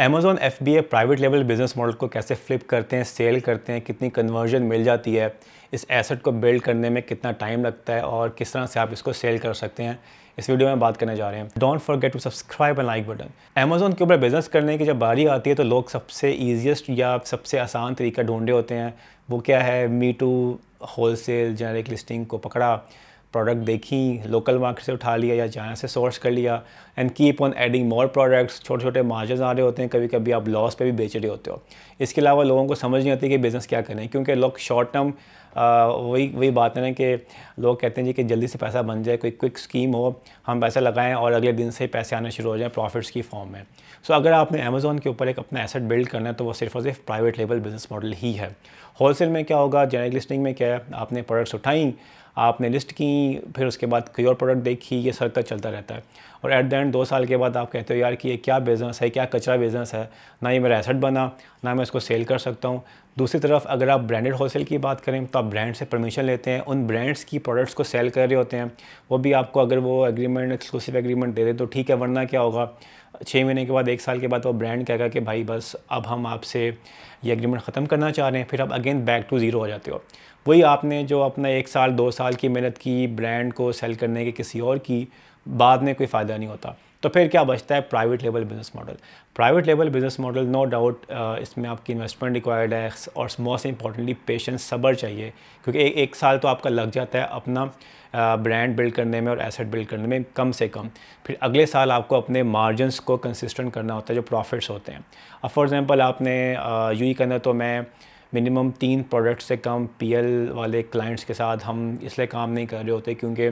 Amazon F private level business model को कैसे flip करते हैं सेल करते हैं कितनी कन्वर्जन मिल जाती है इस एसेट को बिल्ड करने में कितना टाइम लगता है और किस तरह से आप इसको सेल कर सकते हैं इस वीडियो में बात करने जा रहे हैं don't forget to subscribe and like button Amazon के ऊपर बिजनेस करने की जब बारी आती है तो लोग सबसे ईजिएस्ट या सबसे आसान तरीका ढूंढे होते हैं वो क्या है me too wholesale generic listing को पकड़ा प्रोडक्ट देखी लोकल मार्केट से उठा लिया या जहाँ से सोर्स कर लिया and keep on adding more products छोटे छोटे मार्जिन आ रहे होते हैं कभी कभी आप लॉस पे भी बेच रहे होते हो इसके अलावा लोगों को समझ नहीं आती कि बिज़नेस क्या करें क्योंकि लोग शॉर्ट टर्म वही वही बात है ना कि लोग कहते हैं जी कि जल्दी से पैसा बन जाए कोई क्विक स्कीम हो हम पैसा लगाएं और अगले दिन से पैसे आने शुरू हो जाए प्रॉफिट्स की फॉर्म में सो so, अगर आपने अमेज़ोन के ऊपर एक अपना एसेट बिल्ड करना है तो वो सिर्फ और सिर्फ प्राइवेट लेवल बिजनेस मॉडल ही है होलसेल में क्या होगा जेनरिक लिस्टिंग में क्या है आपने प्रोडक्ट्स उठाई आपने लिस्ट की फिर उसके बाद कोई और प्रोडक्ट देखी ये सर्कल चलता रहता है और एट द एंड दो साल के बाद आप कहते हो यार कि ये क्या बिज़नेस है क्या कचरा बिज़नेस है ना ये मेरा एसेट बना ना मैं इसको सेल कर सकता हूँ दूसरी तरफ अगर आप ब्रांडेड होलसेल की बात करें तो आप ब्रांड से परमिशन लेते हैं उन ब्रांड्स की प्रोडक्ट्स को सेल कर रहे होते हैं वो भी आपको अगर वो एग्रीमेंट एक्सक्लूसिव एग्रीमेंट दे दे तो ठीक है वरना क्या होगा छः महीने के बाद एक साल के बाद वो ब्रांड कहेगा कि भाई बस अब हम आपसे ये एग्रीमेंट ख़त्म करना चाह रहे हैं फिर आप अगेन बैक टू ज़ीरो हो जाते हो वही आपने जो अपना एक साल दो साल की मेहनत की ब्रांड को सेल करने के किसी और की बाद में कोई फ़ायदा नहीं होता तो फिर क्या बचता है private level business model private level business model no doubt इसमें आपकी इन्वेस्टमेंट रिक्वायर्ड है और मोस्ट इंपॉर्टेंटली पेशेंस सबर चाहिए क्योंकि एक एक साल तो आपका लग जाता है अपना ब्रांड uh, बिल्ड करने में और एसेट बिल्ड करने में कम से कम फिर अगले साल आपको अपने मार्जिनस को कंसिस्टेंट करना होता है जो प्रॉफिट्स होते हैं अब फॉर एग्ज़ाम्पल आपने uh, यू ही करना तो मैं मिनिमम तीन प्रोडक्ट से कम पी वाले क्लाइंट्स के साथ हम इसलिए काम नहीं कर रहे होते क्योंकि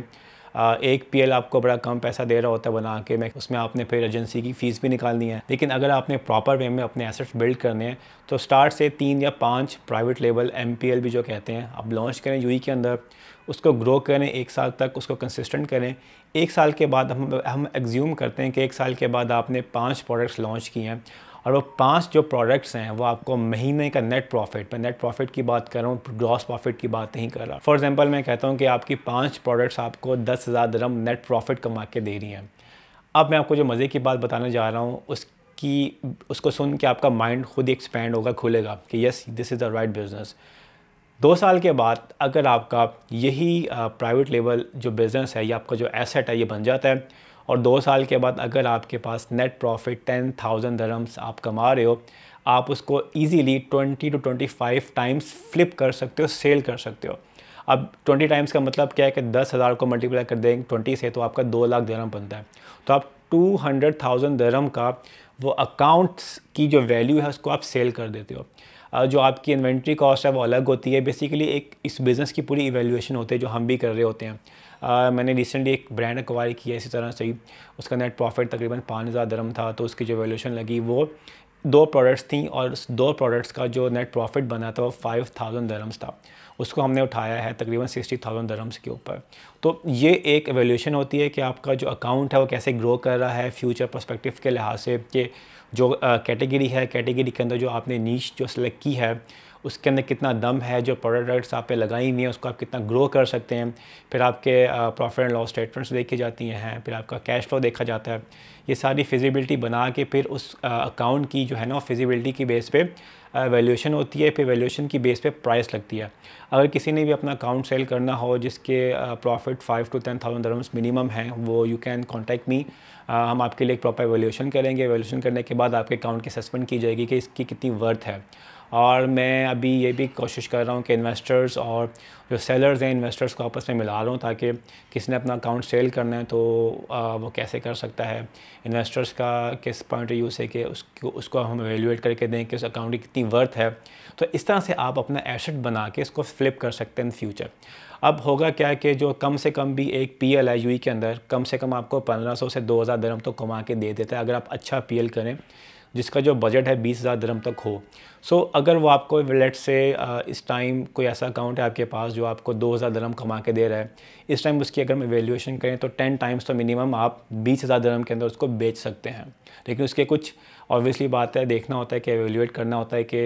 एक पीएल आपको बड़ा कम पैसा दे रहा होता है बना के मैं उसमें आपने फिर एजेंसी की फ़ीस भी निकालनी है लेकिन अगर आपने प्रॉपर वे में अपने एसेट्स बिल्ड करने हैं तो स्टार्ट से तीन या पाँच प्राइवेट लेवल एम भी जो कहते हैं आप लॉन्च करें यू e के अंदर उसको ग्रो करें एक साल तक उसको कंसिस्टेंट करें एक साल के बाद हम हम एग्ज्यूम करते हैं कि एक साल के बाद आपने पाँच प्रोडक्ट्स लॉन्च किए हैं और वो पांच जो प्रोडक्ट्स हैं वो आपको महीने का नेट प्रॉफिट मैं नेट प्रॉफिट की बात कर रहा हूँ ग्रॉस प्रॉफिट की बात नहीं कर रहा फॉर एग्जाम्पल मैं कहता हूँ कि आपकी पाँच प्रोडक्ट्स आपको दस हज़ार दरम नेट प्रॉफिट कमा के दे रही हैं अब मैं आपको जो मज़े की बात बताने जा रहा हूँ उस कि उसको सुन के आपका माइंड खुद ही एक्सपेंड होगा खुलेगा कि yes this is the right business दो साल के बाद अगर आपका यही प्राइवेट लेवल जो बिज़नेस है या आपका जो एसेट है ये बन जाता है और दो साल के बाद अगर आपके पास net profit ten thousand dirhams आप कमा रहे हो आप उसको easily twenty two twenty five times flip कर सकते हो सेल कर सकते हो अब ट्वेंटी टाइम्स का मतलब क्या है कि दस हज़ार को मल्टीप्लाई कर देंगे ट्वेंटी से तो आपका दो लाख धर्म बनता है तो आप टू हंड्रेड थाउजेंड धर्म का वो अकाउंट्स की जो वैल्यू है उसको आप सेल कर देते हो जो आपकी इन्वेंट्री कॉस्ट है वो अलग होती है बेसिकली एक इस बिज़नेस की पूरी इवेल्यूशन होती है जो हम भी कर रहे होते हैं आ, मैंने रिसेंटली एक ब्रांड एक्वायर किया इसी तरह से ही उसका नेट प्रॉफिट तकरीबन पाँच हज़ार दरम था तो उसकी जो वैल्यूशन लगी वो दो प्रोडक्ट्स थी और उस दो प्रोडक्ट्स का जो नेट प्रॉफिट बना था वो फाइव थाउजेंड दरम्स था उसको हमने उठाया है तकरीबन सिक्सटी थाउजेंड दरम्स के ऊपर तो ये एक एवेल्यूशन होती है कि आपका जो अकाउंट है वो कैसे ग्रो कर रहा है फ्यूचर परस्पेक्टिव के लिहाज से कि जो कैटेगरी है कैटेगरी के अंदर जो आपने नीच जो सेलेक्ट की है उसके अंदर कितना दम है जो प्रोडक्ट्स आप पे लगाई हुई हैं उसको आप कितना ग्रो कर सकते हैं फिर आपके प्रॉफिट एंड लॉस स्टेटमेंट्स देखी जाती हैं फिर आपका कैश फ्लो देखा जाता है ये सारी फिजिबिलिटी बना के फिर उस अकाउंट की जो है ना फिजिबिलिटी की बेस पे वैल्यूशन होती है फिर वैल्यूशन की बेस पे प्राइस लगती है अगर किसी ने भी अपना अकाउंट सेल करना हो जिसके profit five two ten thousand dirhams minimum है वो यू कैन कॉन्टैक्ट मी हम आपके लिए एक प्रॉपर वैल्यूशन करेंगे वैल्यूशन करने के बाद आपके अकाउंट की असेसमेंट की जाएगी कि इसकी कितनी वर्थ है और मैं अभी ये भी कोशिश कर रहा हूँ कि इन्वेस्टर्स और जो सेलर्स हैं इन्वेस्टर्स को आपस में मिला रहा हूँ ताकि किसी ने अपना अकाउंट सेल करना है तो आ, वो कैसे कर सकता है इन्वेस्टर्स का किस पॉइंट ऑफ व्यू से कि उसको उसको हम एवेल्यूएट करके दें कि उस अकाउंट की कितनी वर्थ है तो इस तरह से आप अपना एसेट बना के इसको फ्लिप कर सकते हैं इन फ्यूचर अब होगा क्या कि जो कम से कम भी एक पी एल है यू e के अंदर कम से कम आपको पंद्रह सौ से दो हज़ार दरम तो कमा के दे देता है अगर आप अच्छा पी एल करें जिसका जो बजट है बीस हज़ार दरम तक हो सो so, अगर वो आपको वेलेट से इस टाइम कोई ऐसा अकाउंट है आपके पास जो आपको दो हज़ार दरम कमा के दे रहा है इस टाइम उसकी अगर हम एवेल्यूशन करें तो टेन टाइम्स तो मिनिमम आप बीस हज़ार दरम के अंदर उसको बेच सकते हैं लेकिन उसके कुछ ऑब्वियसली बात है देखना होता है कि एवेल्यूएट करना होता है कि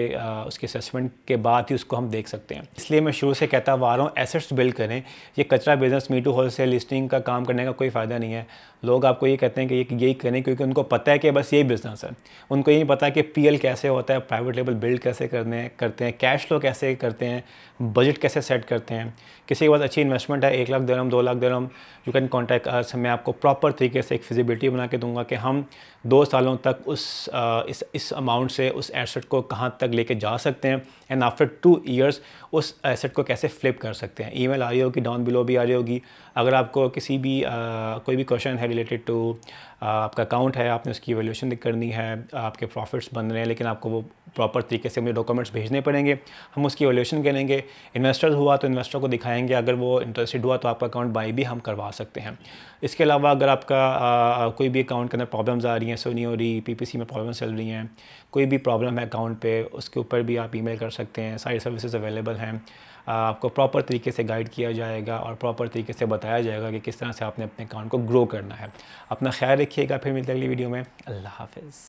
उसके असेसमेंट के बाद ही उसको हम देख सकते हैं इसलिए मैं शुरू से कहता हुआ रहा हूँ एसेट्स बिल्ड करें ये कचरा business me too wholesale listing का काम करने का कोई फ़ायदा नहीं है लोग आपको ये कहते हैं कि ये यही करें क्योंकि उनको पता है कि बस यही बिज़नेस है उन उनको यही पता है कि पी कैसे होता है प्राइवेट लेबल बिल्ड कैसे करने करते हैं कैश फ्लो कैसे करते हैं बजट कैसे सेट करते हैं किसी के पास अच्छी इन्वेस्टमेंट है एक लाख दे रहा हूँ दो लाख दे रहा हूँ यू कैन कॉन्टैक्ट अर्स मैं आपको प्रॉपर तरीके से एक फिजिबिलिटी बना के दूंगा कि हम दो सालों तक उस इस इस अमाउंट से उस एसेट को कहाँ तक लेके जा सकते हैं एंड आफ्टर टू ईयर्स उस एसेट को कैसे फ्लिप कर सकते हैं ईमेल आ रही होगी डाउन बिलो भी आ रही होगी अगर आपको किसी भी आ, कोई भी क्वेश्चन है रिलेटेड टू आपका अकाउंट है आपने उसकी वैल्यूशन करनी है आपके प्रॉफिट्स बन रहे हैं लेकिन आपको वो प्रॉपर तरीके से मुझे डॉक्यूमेंट्स भेजने पड़ेंगे हम उसकी वॉल्यूशन करेंगे इन्वेस्टर्स हुआ तो इन्वेस्टर को दिखाएंगे अगर वो इंटरेस्टेड हुआ तो आपका अकाउंट बाई भी हम करवा सकते हैं इसके अलावा अगर आपका आ, कोई भी अकाउंट के अंदर प्रॉब्लम्स आ रही हैं सो नहीं हो रही पी में प्रॉब्लम चल रही हैं कोई भी प्रॉब्लम है अकाउंट पर उसके ऊपर भी आप ई कर सकते हैं सारी सर्विसेज अवेलेबल हैं आपको प्रॉपर तरीके से गाइड किया जाएगा और प्रॉपर तरीके से बताया जाएगा कि किस तरह से आपने अपने अकाउंट को ग्रो करना है अपना ख्याल रखिएगा फिर मिलते अगली वीडियो में अल्लाह हाफिज़